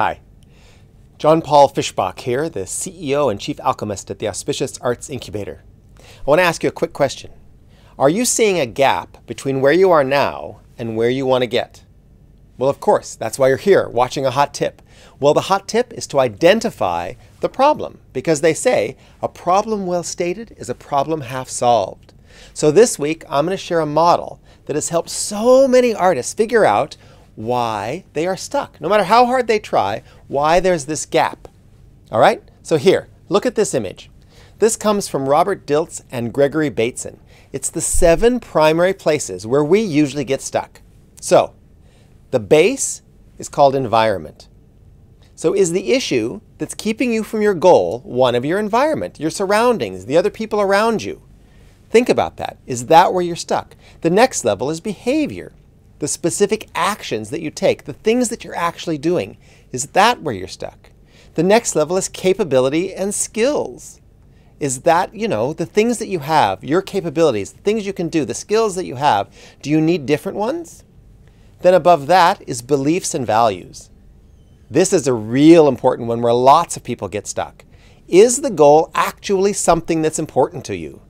Hi. John Paul Fishbach here, the CEO and Chief Alchemist at the Auspicious Arts Incubator. I want to ask you a quick question. Are you seeing a gap between where you are now and where you want to get? Well, of course, that's why you're here watching a hot tip. Well, the hot tip is to identify the problem because they say a problem well stated is a problem half solved. So this week, I'm going to share a model that has helped so many artists figure out why they are stuck. No matter how hard they try, why there's this gap. All right? So here, look at this image. This comes from Robert Diltz and Gregory Bateson. It's the seven primary places where we usually get stuck. So the base is called environment. So is the issue that's keeping you from your goal one of your environment, your surroundings, the other people around you? Think about that. Is that where you're stuck? The next level is behavior the specific actions that you take, the things that you're actually doing. Is that where you're stuck? The next level is capability and skills. Is that, you know, the things that you have, your capabilities, the things you can do, the skills that you have, do you need different ones? Then above that is beliefs and values. This is a real important one where lots of people get stuck. Is the goal actually something that's important to you?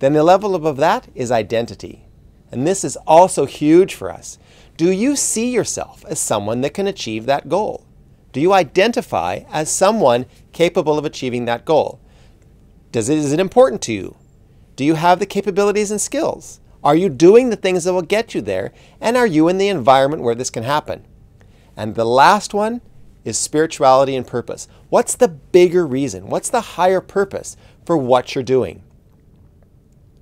Then the level above that is identity. And this is also huge for us. Do you see yourself as someone that can achieve that goal? Do you identify as someone capable of achieving that goal? Does it, is it important to you? Do you have the capabilities and skills? Are you doing the things that will get you there? And are you in the environment where this can happen? And the last one is spirituality and purpose. What's the bigger reason? What's the higher purpose for what you're doing?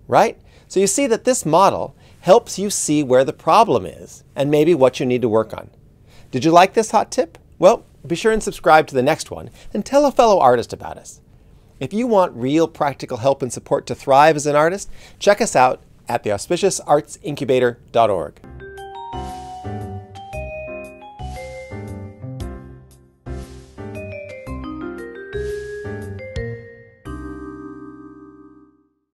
Right? So you see that this model helps you see where the problem is and maybe what you need to work on. Did you like this hot tip? Well, be sure and subscribe to the next one and tell a fellow artist about us. If you want real practical help and support to thrive as an artist, check us out at theauspiciousartsincubator.org.